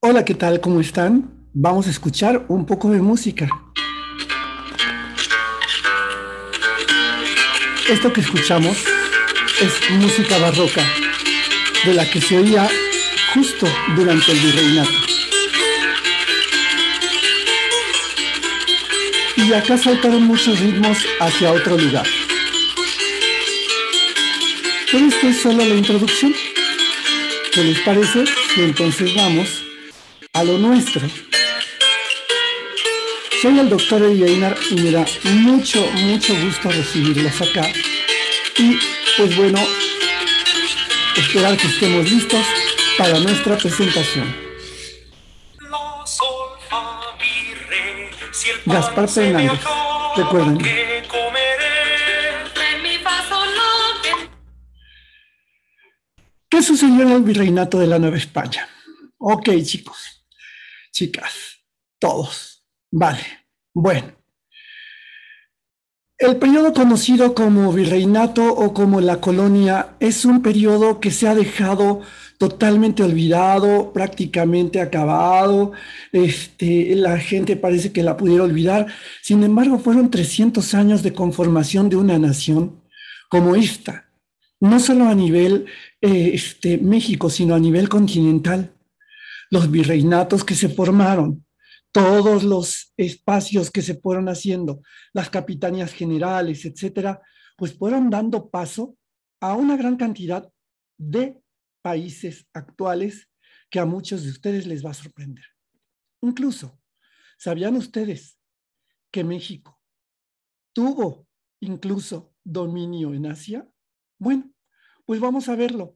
Hola, ¿qué tal? ¿Cómo están? Vamos a escuchar un poco de música. Esto que escuchamos es música barroca, de la que se oía justo durante el virreinato. Y acá saltaron muchos ritmos hacia otro lugar. Pero esto es solo la introducción. ¿Qué les parece? Y entonces vamos a lo nuestro. Soy el doctor Eddie y me da mucho, mucho gusto recibirlos acá. Y pues bueno, esperar que estemos listos para nuestra presentación. Gaspar Fernández, recuerden. ¿Qué sucedió en el virreinato de la Nueva España? Ok, chicos chicas, todos. Vale, bueno. El periodo conocido como virreinato o como la colonia es un periodo que se ha dejado totalmente olvidado, prácticamente acabado. Este, la gente parece que la pudiera olvidar. Sin embargo, fueron 300 años de conformación de una nación como esta, no solo a nivel eh, este, México, sino a nivel continental los virreinatos que se formaron, todos los espacios que se fueron haciendo, las capitanías generales, etcétera, pues fueron dando paso a una gran cantidad de países actuales que a muchos de ustedes les va a sorprender. Incluso, ¿sabían ustedes que México tuvo incluso dominio en Asia? Bueno, pues vamos a verlo.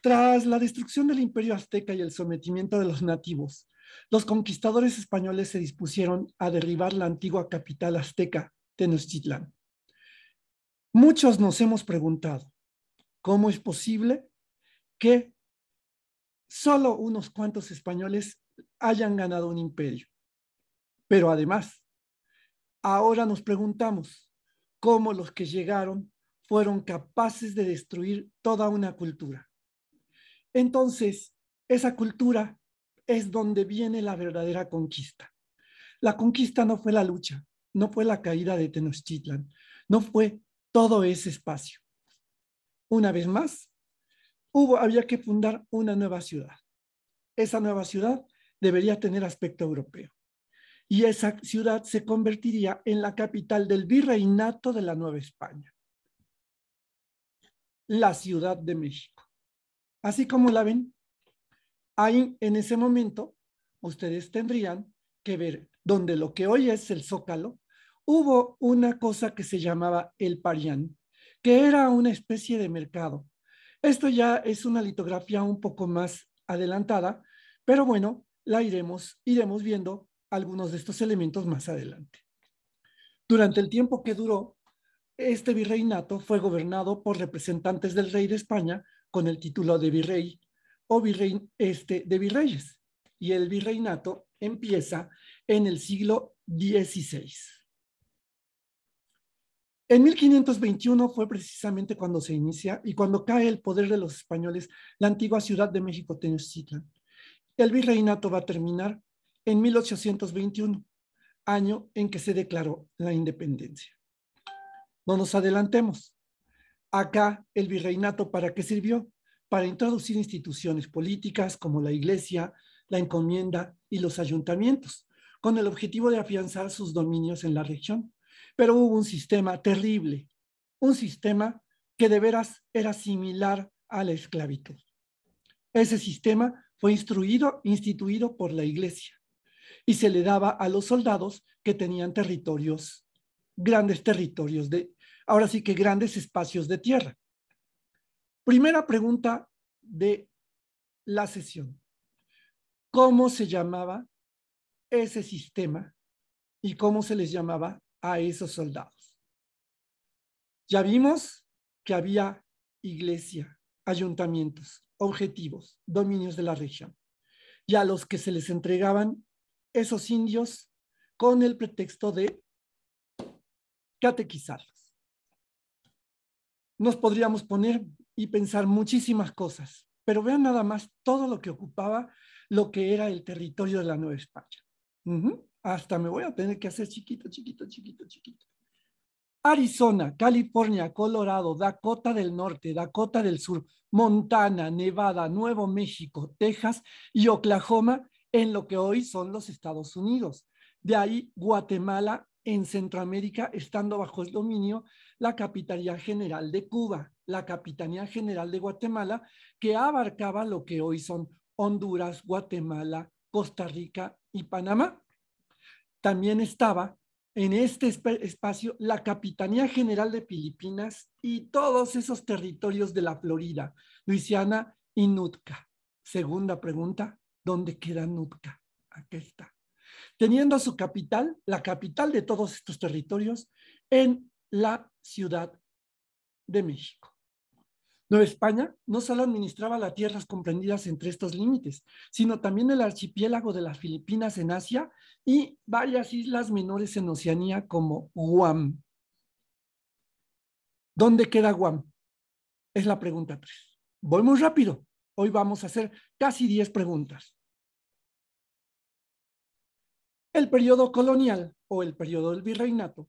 Tras la destrucción del imperio azteca y el sometimiento de los nativos, los conquistadores españoles se dispusieron a derribar la antigua capital azteca, Tenochtitlán. Muchos nos hemos preguntado, ¿cómo es posible que solo unos cuantos españoles hayan ganado un imperio? Pero además, ahora nos preguntamos, ¿cómo los que llegaron fueron capaces de destruir toda una cultura? Entonces, esa cultura es donde viene la verdadera conquista. La conquista no fue la lucha, no fue la caída de Tenochtitlan, no fue todo ese espacio. Una vez más, hubo, había que fundar una nueva ciudad. Esa nueva ciudad debería tener aspecto europeo. Y esa ciudad se convertiría en la capital del virreinato de la Nueva España, la Ciudad de México. Así como la ven, ahí en ese momento ustedes tendrían que ver donde lo que hoy es el zócalo, hubo una cosa que se llamaba el Parián, que era una especie de mercado. Esto ya es una litografía un poco más adelantada, pero bueno, la iremos, iremos viendo algunos de estos elementos más adelante. Durante el tiempo que duró, este virreinato fue gobernado por representantes del rey de España con el título de virrey o virrey este, de virreyes. Y el virreinato empieza en el siglo XVI. En 1521 fue precisamente cuando se inicia y cuando cae el poder de los españoles la antigua ciudad de México, Tenochtitlan. El virreinato va a terminar en 1821, año en que se declaró la independencia. No nos adelantemos. Acá el virreinato para qué sirvió? Para introducir instituciones políticas como la iglesia, la encomienda y los ayuntamientos, con el objetivo de afianzar sus dominios en la región. Pero hubo un sistema terrible, un sistema que de veras era similar a la esclavitud. Ese sistema fue instruido, instituido por la iglesia y se le daba a los soldados que tenían territorios, grandes territorios de ahora sí que grandes espacios de tierra. Primera pregunta de la sesión. ¿Cómo se llamaba ese sistema y cómo se les llamaba a esos soldados? Ya vimos que había iglesia, ayuntamientos, objetivos, dominios de la región, y a los que se les entregaban esos indios con el pretexto de catequizarlos nos podríamos poner y pensar muchísimas cosas, pero vean nada más todo lo que ocupaba lo que era el territorio de la Nueva España. Hasta me voy a tener que hacer chiquito, chiquito, chiquito, chiquito. Arizona, California, Colorado, Dakota del Norte, Dakota del Sur, Montana, Nevada, Nuevo México, Texas y Oklahoma en lo que hoy son los Estados Unidos. De ahí Guatemala en Centroamérica, estando bajo el dominio la Capitanía General de Cuba, la Capitanía General de Guatemala, que abarcaba lo que hoy son Honduras, Guatemala, Costa Rica y Panamá. También estaba en este espacio la Capitanía General de Filipinas y todos esos territorios de la Florida, Luisiana y Nutca. Segunda pregunta, ¿dónde queda Nutka? Aquí está. Teniendo su capital, la capital de todos estos territorios, en la Ciudad de México. Nueva España no solo administraba las tierras comprendidas entre estos límites, sino también el archipiélago de las Filipinas en Asia y varias islas menores en Oceanía como Guam. ¿Dónde queda Guam? Es la pregunta 3. Voy muy rápido. Hoy vamos a hacer casi 10 preguntas. El periodo colonial o el periodo del virreinato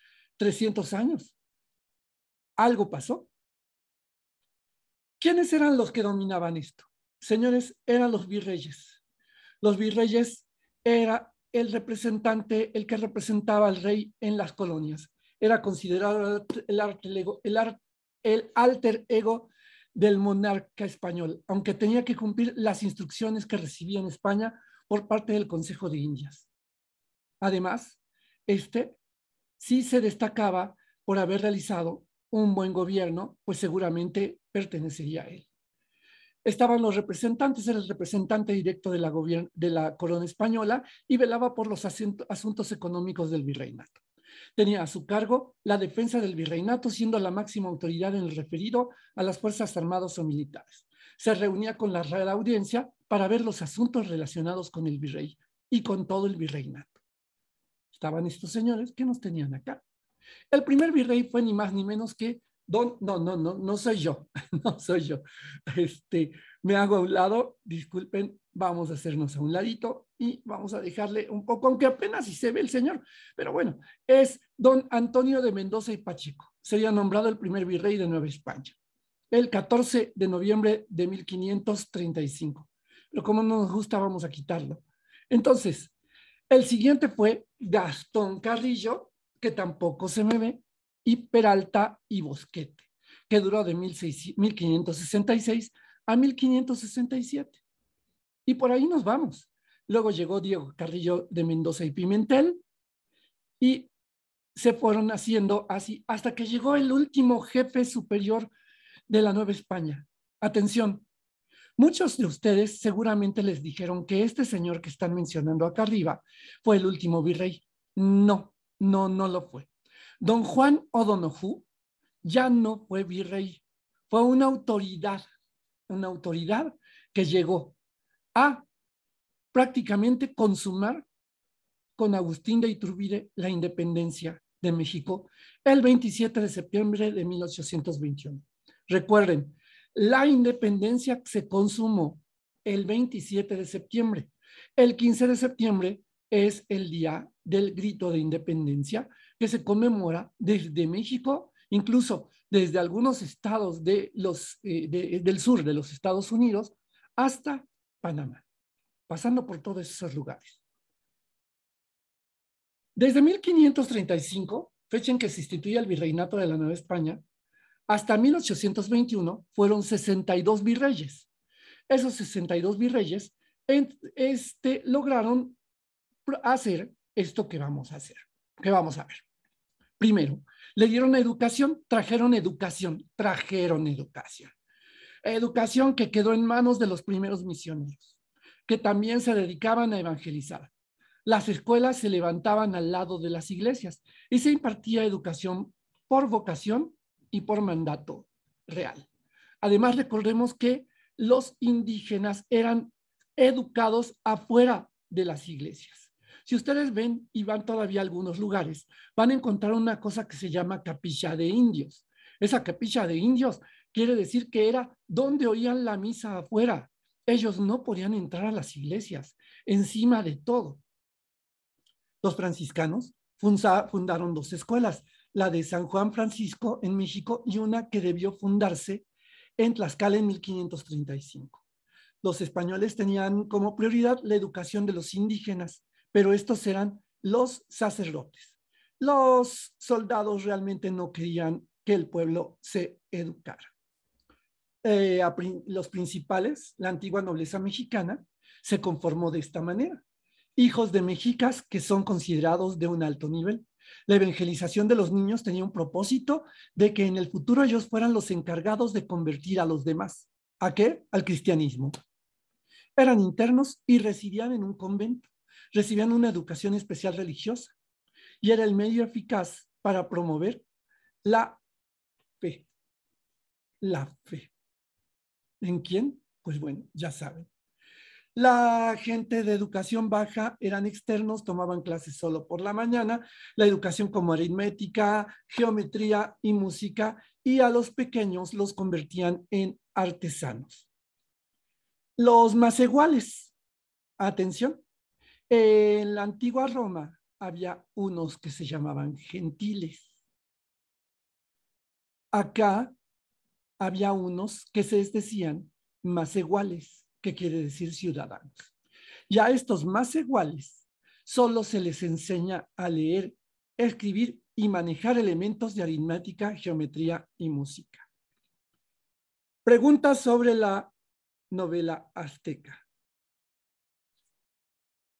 300 años. Algo pasó. ¿Quiénes eran los que dominaban esto? Señores, eran los virreyes. Los virreyes era el representante, el que representaba al rey en las colonias. Era considerado el, el alter ego del monarca español, aunque tenía que cumplir las instrucciones que recibía en España por parte del Consejo de Indias. Además, este si se destacaba por haber realizado un buen gobierno, pues seguramente pertenecería a él. Estaban los representantes, era el representante directo de la, de la corona española y velaba por los asuntos económicos del virreinato. Tenía a su cargo la defensa del virreinato, siendo la máxima autoridad en el referido a las Fuerzas Armadas o Militares. Se reunía con la Real Audiencia para ver los asuntos relacionados con el virrey y con todo el virreinato estaban estos señores que nos tenían acá. El primer virrey fue ni más ni menos que Don, no, no, no, no soy yo, no soy yo. Este, me hago a un lado, disculpen, vamos a hacernos a un ladito y vamos a dejarle un poco, aunque apenas si se ve el señor, pero bueno, es don Antonio de Mendoza y Pacheco. Sería nombrado el primer virrey de Nueva España el 14 de noviembre de 1535. Pero como no nos gusta, vamos a quitarlo. Entonces, el siguiente fue Gastón Carrillo, que tampoco se me ve, y Peralta y Bosquete, que duró de 1566 a 1567. Y por ahí nos vamos. Luego llegó Diego Carrillo de Mendoza y Pimentel y se fueron haciendo así hasta que llegó el último jefe superior de la Nueva España. Atención, Muchos de ustedes seguramente les dijeron que este señor que están mencionando acá arriba fue el último virrey. No, no, no lo fue. Don Juan O'Donoghue ya no fue virrey, fue una autoridad, una autoridad que llegó a prácticamente consumar con Agustín de Iturbide la independencia de México el 27 de septiembre de 1821. Recuerden, la independencia se consumó el 27 de septiembre. El 15 de septiembre es el día del grito de independencia que se conmemora desde México, incluso desde algunos estados de los, eh, del sur de los Estados Unidos hasta Panamá, pasando por todos esos lugares. Desde 1535, fecha en que se instituye el virreinato de la Nueva España, hasta 1821 fueron 62 virreyes. Esos 62 virreyes este, lograron hacer esto que vamos a hacer, que vamos a ver. Primero, le dieron educación, trajeron educación, trajeron educación. Educación que quedó en manos de los primeros misioneros, que también se dedicaban a evangelizar. Las escuelas se levantaban al lado de las iglesias y se impartía educación por vocación y por mandato real. Además, recordemos que los indígenas eran educados afuera de las iglesias. Si ustedes ven y van todavía a algunos lugares, van a encontrar una cosa que se llama capilla de indios. Esa capilla de indios quiere decir que era donde oían la misa afuera. Ellos no podían entrar a las iglesias, encima de todo. Los franciscanos fundaron dos escuelas, la de San Juan Francisco en México y una que debió fundarse en Tlaxcala en 1535. Los españoles tenían como prioridad la educación de los indígenas, pero estos eran los sacerdotes. Los soldados realmente no querían que el pueblo se educara. Eh, los principales, la antigua nobleza mexicana, se conformó de esta manera. Hijos de mexicas que son considerados de un alto nivel. La evangelización de los niños tenía un propósito de que en el futuro ellos fueran los encargados de convertir a los demás. ¿A qué? Al cristianismo. Eran internos y residían en un convento. Recibían una educación especial religiosa y era el medio eficaz para promover la fe. La fe. ¿En quién? Pues bueno, ya saben, la gente de educación baja eran externos, tomaban clases solo por la mañana, la educación como aritmética, geometría y música, y a los pequeños los convertían en artesanos. Los más iguales, atención, en la antigua Roma había unos que se llamaban gentiles. Acá había unos que se decían más iguales ¿Qué quiere decir ciudadanos. Y a estos más iguales solo se les enseña a leer, escribir y manejar elementos de aritmética, geometría y música. Preguntas sobre la novela azteca.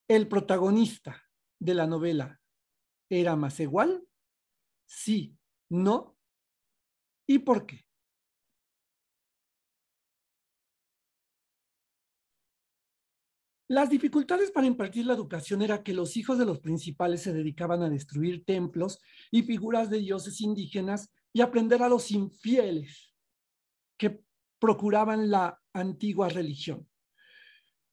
¿El protagonista de la novela era más igual? Sí, no. ¿Y por qué? Las dificultades para impartir la educación era que los hijos de los principales se dedicaban a destruir templos y figuras de dioses indígenas y aprender a los infieles que procuraban la antigua religión.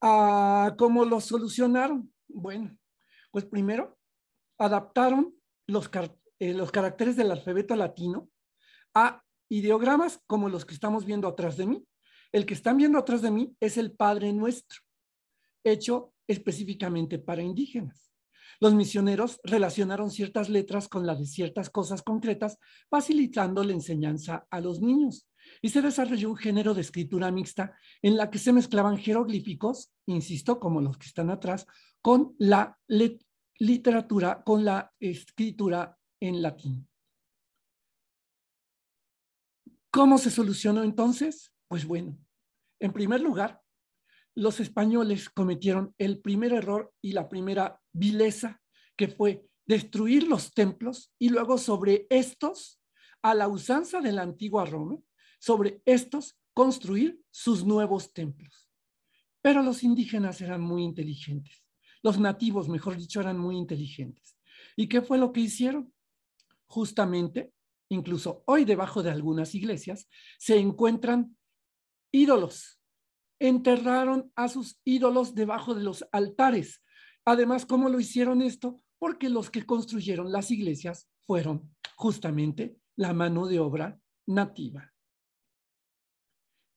Ah, ¿Cómo lo solucionaron? Bueno, pues primero adaptaron los, eh, los caracteres del alfabeto latino a ideogramas como los que estamos viendo atrás de mí. El que están viendo atrás de mí es el Padre Nuestro hecho específicamente para indígenas. Los misioneros relacionaron ciertas letras con las de ciertas cosas concretas, facilitando la enseñanza a los niños. Y se desarrolló un género de escritura mixta en la que se mezclaban jeroglíficos, insisto, como los que están atrás, con la literatura, con la escritura en latín. ¿Cómo se solucionó entonces? Pues bueno, en primer lugar, los españoles cometieron el primer error y la primera vileza, que fue destruir los templos y luego sobre estos, a la usanza de la antigua Roma, sobre estos construir sus nuevos templos. Pero los indígenas eran muy inteligentes, los nativos, mejor dicho, eran muy inteligentes. ¿Y qué fue lo que hicieron? Justamente, incluso hoy debajo de algunas iglesias, se encuentran ídolos enterraron a sus ídolos debajo de los altares. Además, ¿cómo lo hicieron esto? Porque los que construyeron las iglesias fueron justamente la mano de obra nativa.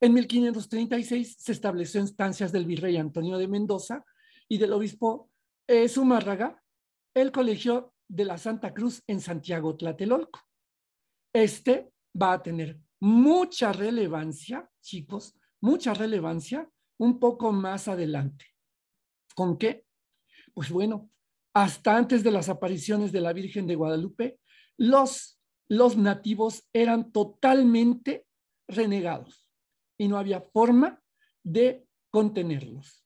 En 1536 se estableció instancias del virrey Antonio de Mendoza y del obispo eh, Zumárraga el colegio de la Santa Cruz en Santiago Tlatelolco. Este va a tener mucha relevancia, chicos, mucha relevancia un poco más adelante. ¿Con qué? Pues bueno, hasta antes de las apariciones de la Virgen de Guadalupe, los, los nativos eran totalmente renegados y no había forma de contenerlos.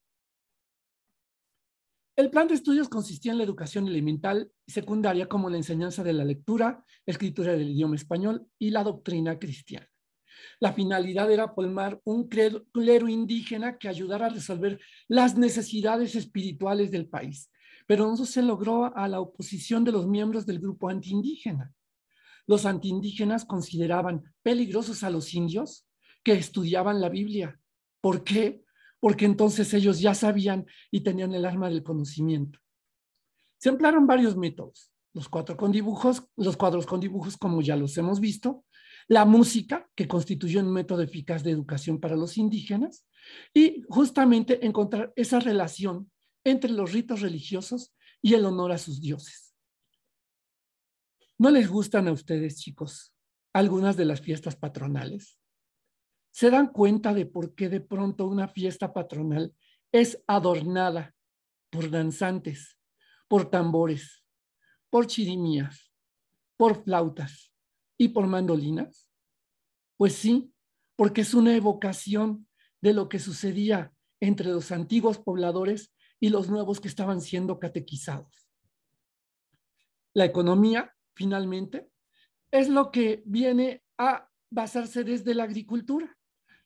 El plan de estudios consistía en la educación elemental y secundaria como la enseñanza de la lectura, escritura del idioma español y la doctrina cristiana. La finalidad era colmar un clero indígena que ayudara a resolver las necesidades espirituales del país, pero no se logró a la oposición de los miembros del grupo antiindígena. Los antiindígenas consideraban peligrosos a los indios que estudiaban la Biblia. ¿Por qué? Porque entonces ellos ya sabían y tenían el arma del conocimiento. Se emplearon varios métodos los cuatro con dibujos, los cuadros con dibujos, como ya los hemos visto, la música, que constituyó un método eficaz de educación para los indígenas, y justamente encontrar esa relación entre los ritos religiosos y el honor a sus dioses. ¿No les gustan a ustedes, chicos, algunas de las fiestas patronales? ¿Se dan cuenta de por qué de pronto una fiesta patronal es adornada por danzantes, por tambores, por chirimías, por flautas, y por mandolinas? Pues sí, porque es una evocación de lo que sucedía entre los antiguos pobladores y los nuevos que estaban siendo catequizados. La economía, finalmente, es lo que viene a basarse desde la agricultura.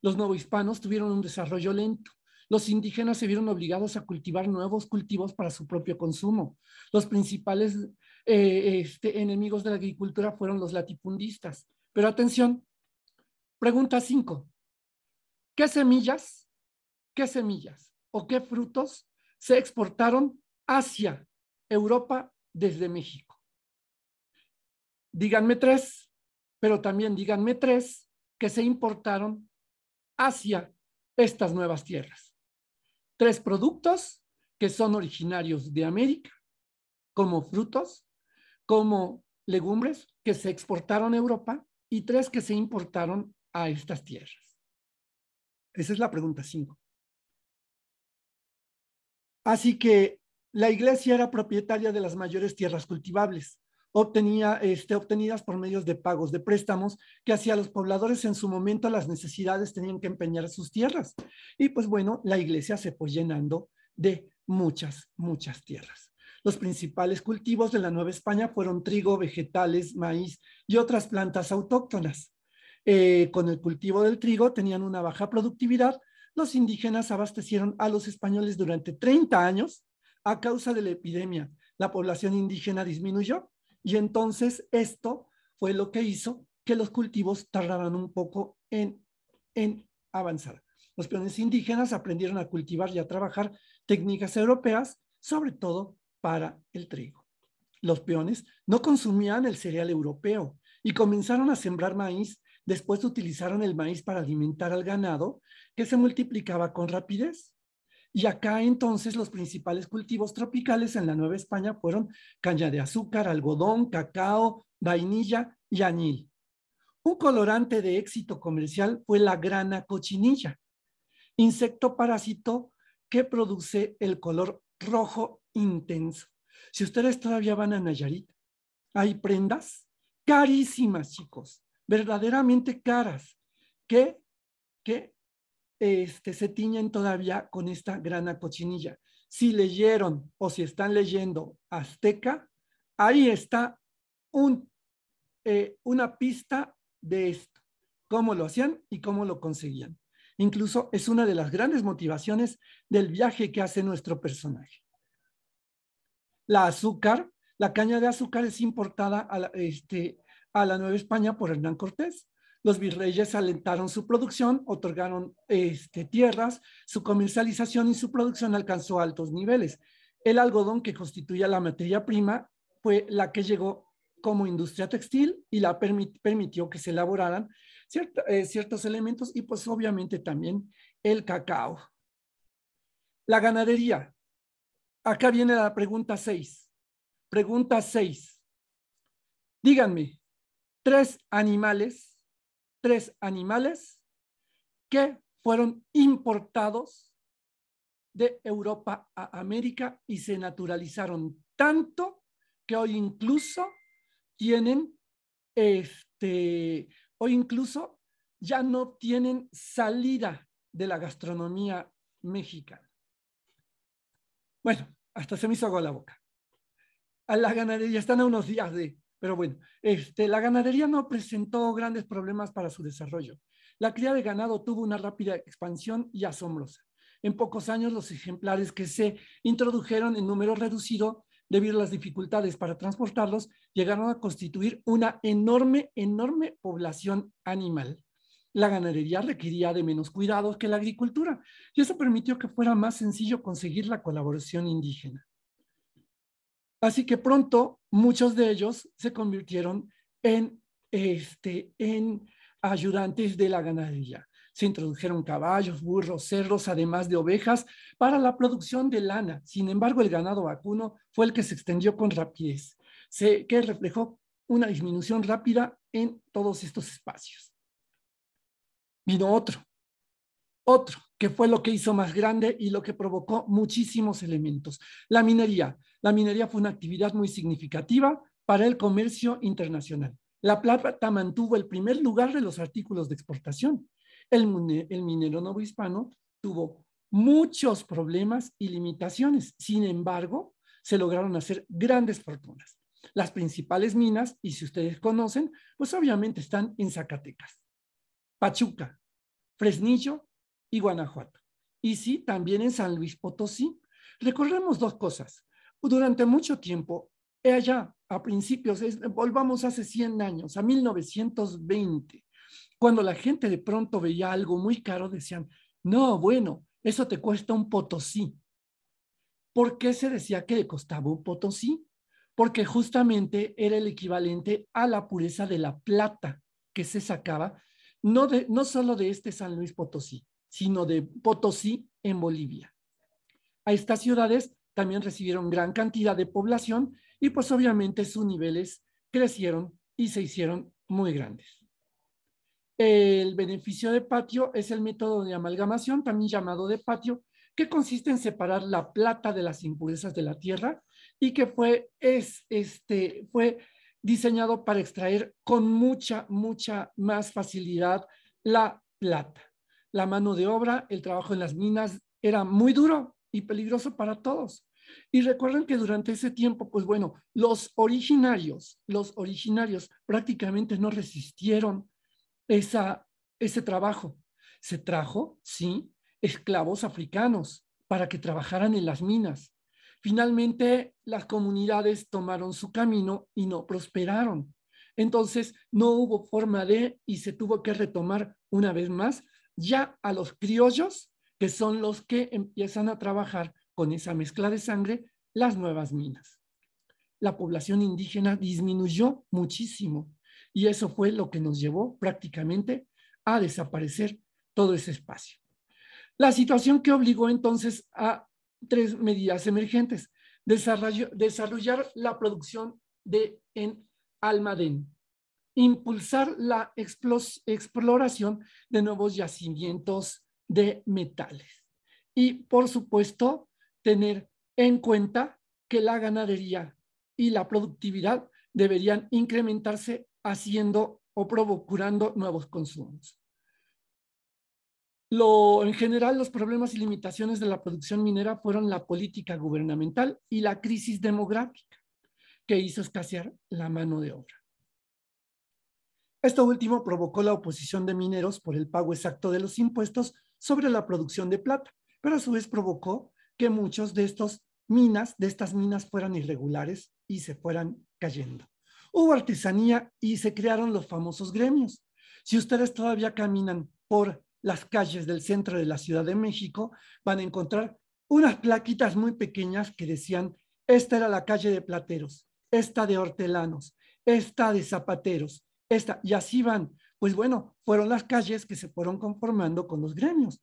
Los hispanos tuvieron un desarrollo lento. Los indígenas se vieron obligados a cultivar nuevos cultivos para su propio consumo. Los principales eh, este, enemigos de la agricultura fueron los latifundistas. Pero atención, pregunta cinco. ¿Qué semillas, qué semillas o qué frutos se exportaron hacia Europa desde México? Díganme tres, pero también díganme tres que se importaron hacia estas nuevas tierras. Tres productos que son originarios de América, como frutos como legumbres que se exportaron a Europa y tres que se importaron a estas tierras. Esa es la pregunta cinco. Así que la iglesia era propietaria de las mayores tierras cultivables, obtenía, este, obtenidas por medios de pagos de préstamos que a los pobladores en su momento las necesidades tenían que empeñar sus tierras. Y pues bueno, la iglesia se fue llenando de muchas, muchas tierras. Los principales cultivos de la Nueva España fueron trigo, vegetales, maíz y otras plantas autóctonas. Eh, con el cultivo del trigo tenían una baja productividad. Los indígenas abastecieron a los españoles durante 30 años a causa de la epidemia. La población indígena disminuyó y entonces esto fue lo que hizo que los cultivos tardaran un poco en, en avanzar. Los peones indígenas aprendieron a cultivar y a trabajar técnicas europeas, sobre todo para el trigo. Los peones no consumían el cereal europeo y comenzaron a sembrar maíz. Después utilizaron el maíz para alimentar al ganado, que se multiplicaba con rapidez. Y acá entonces los principales cultivos tropicales en la Nueva España fueron caña de azúcar, algodón, cacao, vainilla y añil. Un colorante de éxito comercial fue la grana cochinilla, insecto parásito que produce el color rojo intenso. Si ustedes todavía van a Nayarit, hay prendas carísimas, chicos, verdaderamente caras, que, que este, se tiñen todavía con esta grana cochinilla. Si leyeron o si están leyendo Azteca, ahí está un, eh, una pista de esto, cómo lo hacían y cómo lo conseguían. Incluso es una de las grandes motivaciones del viaje que hace nuestro personaje la azúcar, la caña de azúcar es importada a la, este, a la Nueva España por Hernán Cortés. Los virreyes alentaron su producción, otorgaron este, tierras, su comercialización y su producción alcanzó altos niveles. El algodón, que constituía la materia prima, fue la que llegó como industria textil y la permitió que se elaboraran eh, ciertos elementos y pues obviamente también el cacao. La ganadería, Acá viene la pregunta 6. Pregunta 6. Díganme, tres animales, tres animales que fueron importados de Europa a América y se naturalizaron tanto que hoy incluso tienen este, hoy incluso ya no tienen salida de la gastronomía mexicana. Bueno, hasta se me hizo agua la boca. A la ganadería, están a unos días de, pero bueno, este, la ganadería no presentó grandes problemas para su desarrollo. La cría de ganado tuvo una rápida expansión y asombrosa. En pocos años los ejemplares que se introdujeron en número reducido debido a las dificultades para transportarlos llegaron a constituir una enorme, enorme población animal la ganadería requería de menos cuidados que la agricultura y eso permitió que fuera más sencillo conseguir la colaboración indígena. Así que pronto muchos de ellos se convirtieron en, este, ayudantes de la ganadería. Se introdujeron caballos, burros, cerros, además de ovejas, para la producción de lana. Sin embargo, el ganado vacuno fue el que se extendió con rapidez, que reflejó una disminución rápida en todos estos espacios vino otro, otro, que fue lo que hizo más grande y lo que provocó muchísimos elementos. La minería. La minería fue una actividad muy significativa para el comercio internacional. La plata mantuvo el primer lugar de los artículos de exportación. El, el minero novohispano tuvo muchos problemas y limitaciones. Sin embargo, se lograron hacer grandes fortunas. Las principales minas, y si ustedes conocen, pues obviamente están en Zacatecas. Pachuca, Fresnillo y Guanajuato. Y sí, también en San Luis Potosí. Recordemos dos cosas. Durante mucho tiempo, eh, allá a principios, volvamos hace 100 años, a 1920, cuando la gente de pronto veía algo muy caro, decían, no, bueno, eso te cuesta un potosí. ¿Por qué se decía que le costaba un potosí? Porque justamente era el equivalente a la pureza de la plata que se sacaba no, de, solo de este San Luis Potosí, sino de Potosí en Bolivia. A estas ciudades también recibieron gran cantidad de población y pues obviamente sus niveles crecieron y se hicieron muy grandes. El beneficio de patio es el método de amalgamación, también llamado de patio, que consiste en separar la plata de las impurezas de la tierra y que fue, es, este, fue diseñado para extraer con mucha, mucha más facilidad la plata. La mano de obra, el trabajo en las minas era muy duro y peligroso para todos. Y recuerden que durante ese tiempo, pues bueno, los originarios, los originarios prácticamente no resistieron esa, ese trabajo. Se trajo, sí, esclavos africanos para que trabajaran en las minas. Finalmente, las comunidades tomaron su camino y no prosperaron. Entonces, no hubo forma de y se tuvo que retomar una vez más ya a los criollos, que son los que empiezan a trabajar con esa mezcla de sangre, las nuevas minas. La población indígena disminuyó muchísimo y eso fue lo que nos llevó prácticamente a desaparecer todo ese espacio. La situación que obligó entonces a tres medidas emergentes. desarrollar la producción de en Almadén. Impulsar la exploración de nuevos yacimientos de metales. Y, por supuesto, tener en cuenta que la ganadería y la productividad deberían incrementarse haciendo o procurando nuevos consumos. Lo, en general, los problemas y limitaciones de la producción minera fueron la política gubernamental y la crisis demográfica que hizo escasear la mano de obra. Esto último provocó la oposición de mineros por el pago exacto de los impuestos sobre la producción de plata, pero a su vez provocó que muchos de estos minas, de estas minas fueran irregulares y se fueran cayendo. Hubo artesanía y se crearon los famosos gremios. Si ustedes todavía caminan por las calles del centro de la Ciudad de México, van a encontrar unas plaquitas muy pequeñas que decían, esta era la calle de plateros, esta de hortelanos, esta de zapateros, esta, y así van. Pues bueno, fueron las calles que se fueron conformando con los gremios.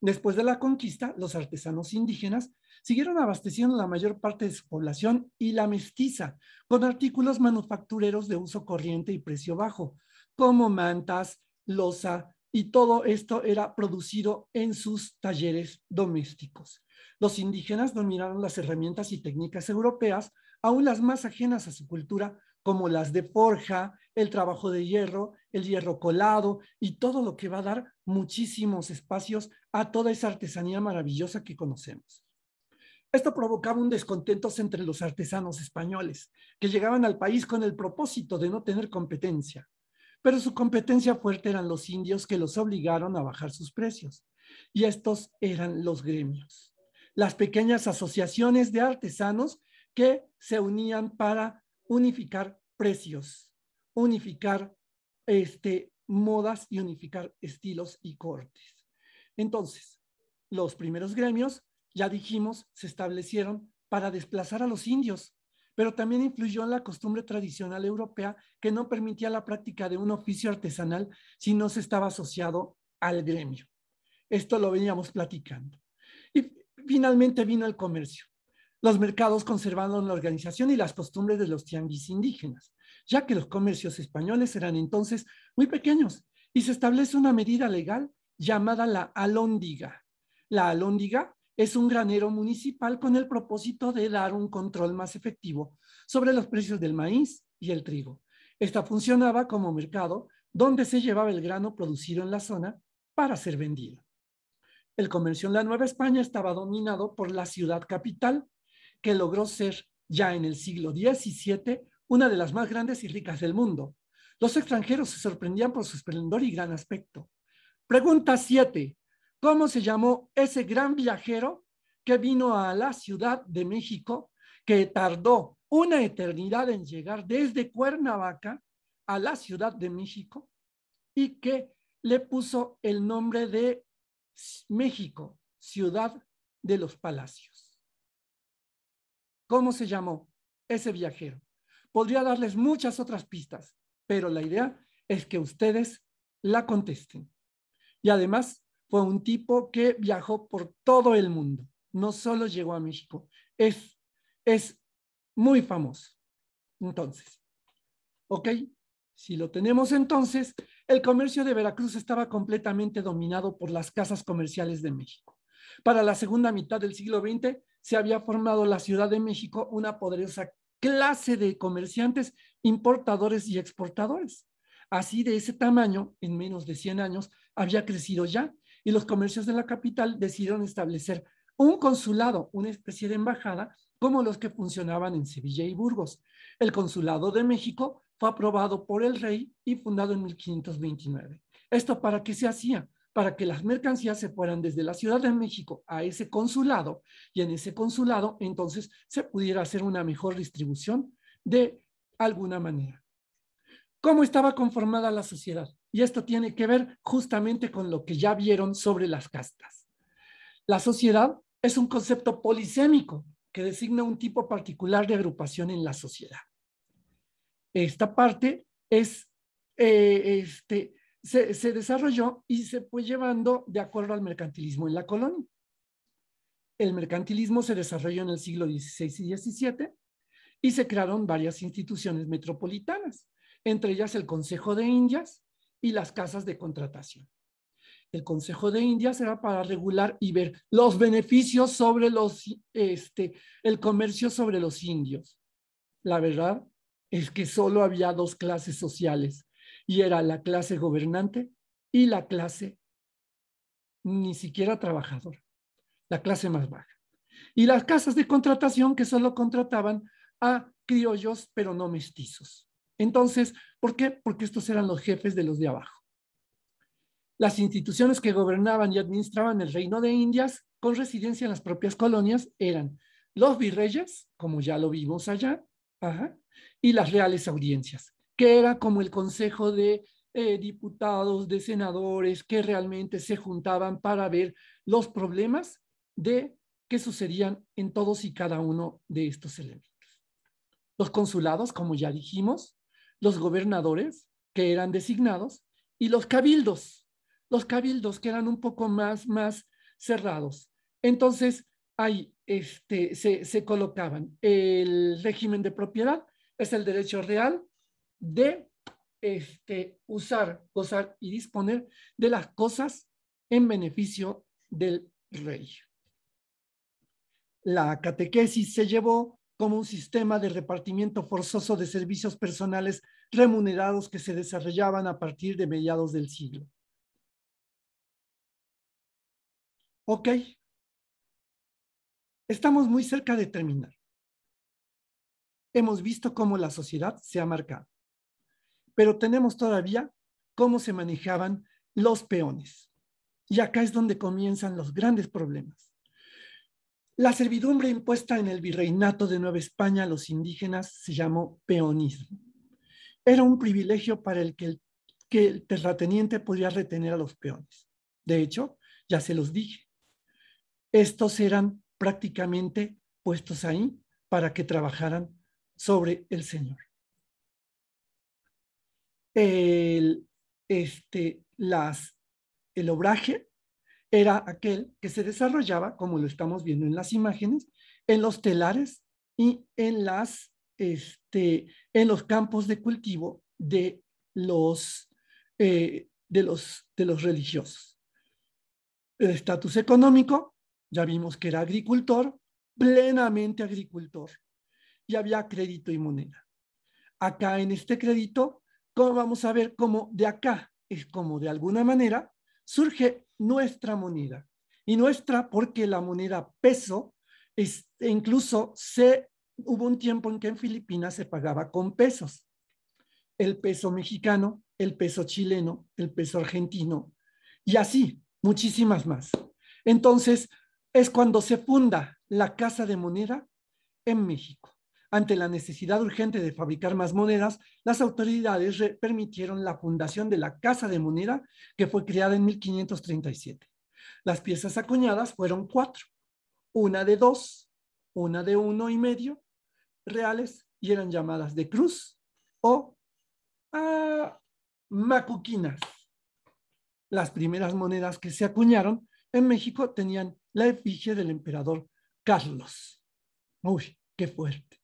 Después de la conquista, los artesanos indígenas siguieron abasteciendo la mayor parte de su población y la mestiza con artículos manufactureros de uso corriente y precio bajo, como mantas, loza, y todo esto era producido en sus talleres domésticos. Los indígenas dominaron las herramientas y técnicas europeas, aún las más ajenas a su cultura, como las de forja, el trabajo de hierro, el hierro colado y todo lo que va a dar muchísimos espacios a toda esa artesanía maravillosa que conocemos. Esto provocaba un descontento entre los artesanos españoles, que llegaban al país con el propósito de no tener competencia pero su competencia fuerte eran los indios que los obligaron a bajar sus precios. Y estos eran los gremios, las pequeñas asociaciones de artesanos que se unían para unificar precios, unificar este, modas y unificar estilos y cortes. Entonces, los primeros gremios, ya dijimos, se establecieron para desplazar a los indios pero también influyó en la costumbre tradicional europea que no permitía la práctica de un oficio artesanal si no se estaba asociado al gremio. Esto lo veníamos platicando. Y finalmente vino el comercio. Los mercados conservaron la organización y las costumbres de los tianguis indígenas, ya que los comercios españoles eran entonces muy pequeños y se establece una medida legal llamada la alóndiga. La alóndiga es un granero municipal con el propósito de dar un control más efectivo sobre los precios del maíz y el trigo. Esta funcionaba como mercado donde se llevaba el grano producido en la zona para ser vendido. El comercio en la Nueva España estaba dominado por la ciudad capital, que logró ser ya en el siglo XVII una de las más grandes y ricas del mundo. Los extranjeros se sorprendían por su esplendor y gran aspecto. Pregunta 7 cómo se llamó ese gran viajero que vino a la Ciudad de México, que tardó una eternidad en llegar desde Cuernavaca a la Ciudad de México y que le puso el nombre de México, Ciudad de los Palacios. ¿Cómo se llamó ese viajero? Podría darles muchas otras pistas, pero la idea es que ustedes la contesten. Y además, fue un tipo que viajó por todo el mundo, no solo llegó a México, es, es muy famoso. Entonces, ¿ok? Si lo tenemos entonces, el comercio de Veracruz estaba completamente dominado por las casas comerciales de México. Para la segunda mitad del siglo XX se había formado la Ciudad de México una poderosa clase de comerciantes, importadores y exportadores. Así de ese tamaño, en menos de 100 años, había crecido ya y los comercios de la capital decidieron establecer un consulado, una especie de embajada, como los que funcionaban en Sevilla y Burgos. El Consulado de México fue aprobado por el rey y fundado en 1529. ¿Esto para qué se hacía? Para que las mercancías se fueran desde la Ciudad de México a ese consulado y en ese consulado entonces se pudiera hacer una mejor distribución de alguna manera. ¿Cómo estaba conformada la sociedad? Y esto tiene que ver justamente con lo que ya vieron sobre las castas. La sociedad es un concepto polisémico que designa un tipo particular de agrupación en la sociedad. Esta parte es, eh, este, se, se, desarrolló y se fue llevando de acuerdo al mercantilismo en la colonia. El mercantilismo se desarrolló en el siglo XVI y XVII y se crearon varias instituciones metropolitanas, entre ellas el Consejo de Indias, y las casas de contratación. El Consejo de indias era para regular y ver los beneficios sobre los, este, el comercio sobre los indios. La verdad es que solo había dos clases sociales y era la clase gobernante y la clase ni siquiera trabajadora, la clase más baja. Y las casas de contratación que solo contrataban a criollos pero no mestizos. Entonces, ¿por qué? Porque estos eran los jefes de los de abajo. Las instituciones que gobernaban y administraban el reino de Indias con residencia en las propias colonias eran los virreyes, como ya lo vimos allá, y las reales audiencias, que era como el consejo de eh, diputados, de senadores, que realmente se juntaban para ver los problemas de que sucedían en todos y cada uno de estos elementos. Los consulados, como ya dijimos, los gobernadores que eran designados y los cabildos, los cabildos que eran un poco más, más cerrados. Entonces, ahí este, se, colocaban el régimen de propiedad, es el derecho real de este, usar, gozar y disponer de las cosas en beneficio del rey. La catequesis se llevó como un sistema de repartimiento forzoso de servicios personales remunerados que se desarrollaban a partir de mediados del siglo. Ok, estamos muy cerca de terminar. Hemos visto cómo la sociedad se ha marcado, pero tenemos todavía cómo se manejaban los peones. Y acá es donde comienzan los grandes problemas. La servidumbre impuesta en el virreinato de Nueva España a los indígenas se llamó peonismo. Era un privilegio para el que el, terrateniente podía retener a los peones. De hecho, ya se los dije, estos eran prácticamente puestos ahí para que trabajaran sobre el Señor. El, este, las, el obraje era aquel que se desarrollaba, como lo estamos viendo en las imágenes, en los telares y en, las, este, en los campos de cultivo de los, eh, de los, de los religiosos. El estatus económico, ya vimos que era agricultor, plenamente agricultor, y había crédito y moneda. Acá en este crédito, como vamos a ver cómo de acá es como de alguna manera surge nuestra moneda. Y nuestra porque la moneda peso, es, e incluso se, hubo un tiempo en que en Filipinas se pagaba con pesos. El peso mexicano, el peso chileno, el peso argentino y así muchísimas más. Entonces es cuando se funda la Casa de Moneda en México. Ante la necesidad urgente de fabricar más monedas, las autoridades permitieron la fundación de la Casa de Moneda, que fue creada en 1537. Las piezas acuñadas fueron cuatro, una de dos, una de uno y medio reales y eran llamadas de cruz o ah, macuquinas. Las primeras monedas que se acuñaron en México tenían la efigie del emperador Carlos. Uy, qué fuerte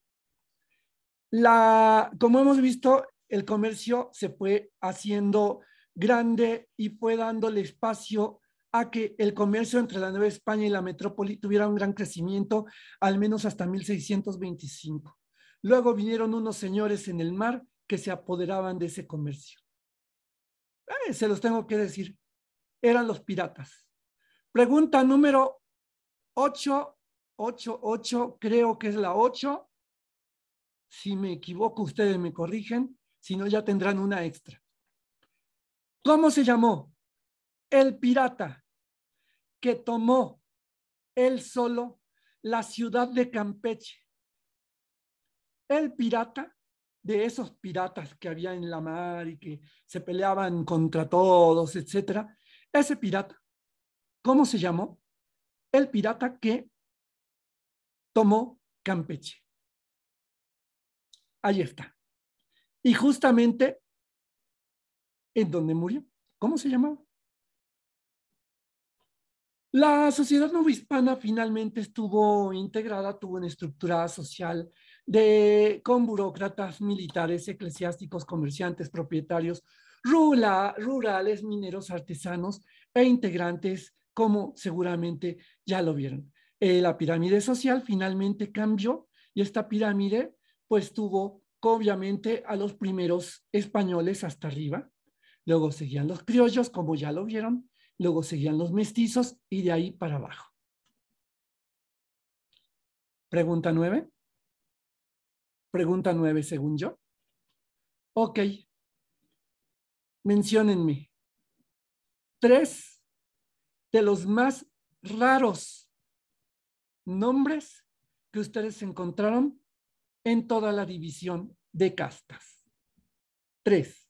como hemos visto, el comercio se fue haciendo grande y fue dándole espacio a que el comercio entre la Nueva España y la metrópoli tuviera un gran crecimiento, al menos hasta 1625. Luego vinieron unos señores en el mar que se apoderaban de ese comercio. Eh, se los tengo que decir, eran los piratas. Pregunta número 8, ocho, 8, creo que es la 8. Si me equivoco, ustedes me corrigen, si no, ya tendrán una extra. ¿Cómo se llamó? El pirata que tomó él solo la ciudad de Campeche. El pirata de esos piratas que había en la mar y que se peleaban contra todos, etcétera. Ese pirata, ¿cómo se llamó? El pirata que tomó Campeche. Ahí está. Y justamente en donde murió. ¿Cómo se llamaba? La sociedad novohispana finalmente estuvo integrada, tuvo una estructura social de, con burócratas, militares, eclesiásticos, comerciantes, propietarios, rurales, mineros, artesanos e integrantes, como seguramente ya lo vieron. Eh, la pirámide social finalmente cambió y esta pirámide pues tuvo obviamente a los primeros españoles hasta arriba, luego seguían los criollos, como ya lo vieron, luego seguían los mestizos y de ahí para abajo. Pregunta nueve. Pregunta nueve, según yo. Ok. Menciónenme. Tres de los más raros nombres que ustedes encontraron en toda la división de castas. Tres.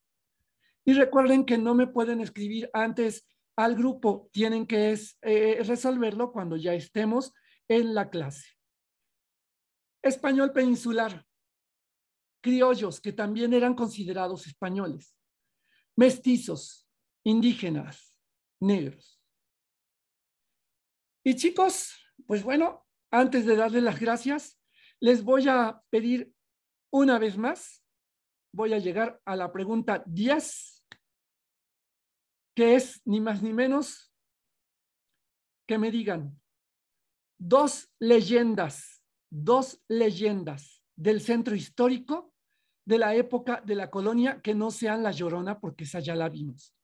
Y recuerden que no me pueden escribir antes al grupo, tienen que es, eh, resolverlo cuando ya estemos en la clase. Español peninsular, criollos que también eran considerados españoles, mestizos, indígenas, negros. Y chicos, pues bueno, antes de darle las gracias, les voy a pedir una vez más, voy a llegar a la pregunta 10, que es ni más ni menos que me digan dos leyendas, dos leyendas del centro histórico de la época de la colonia que no sean La Llorona, porque esa ya la vimos.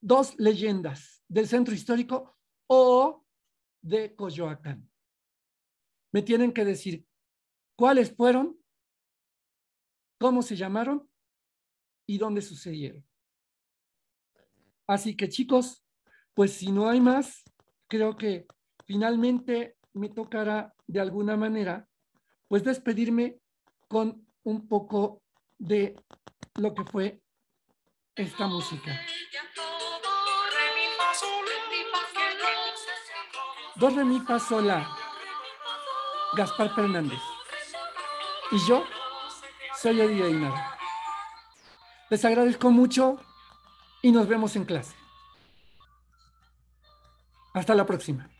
Dos leyendas del centro histórico o de Coyoacán. Me tienen que decir cuáles fueron, cómo se llamaron y dónde sucedieron. Así que chicos, pues si no hay más, creo que finalmente me tocará de alguna manera, pues despedirme con un poco de lo que fue esta música. Dos remitas sola. Gaspar Fernández. Y yo soy Eddie nada Les agradezco mucho y nos vemos en clase. Hasta la próxima.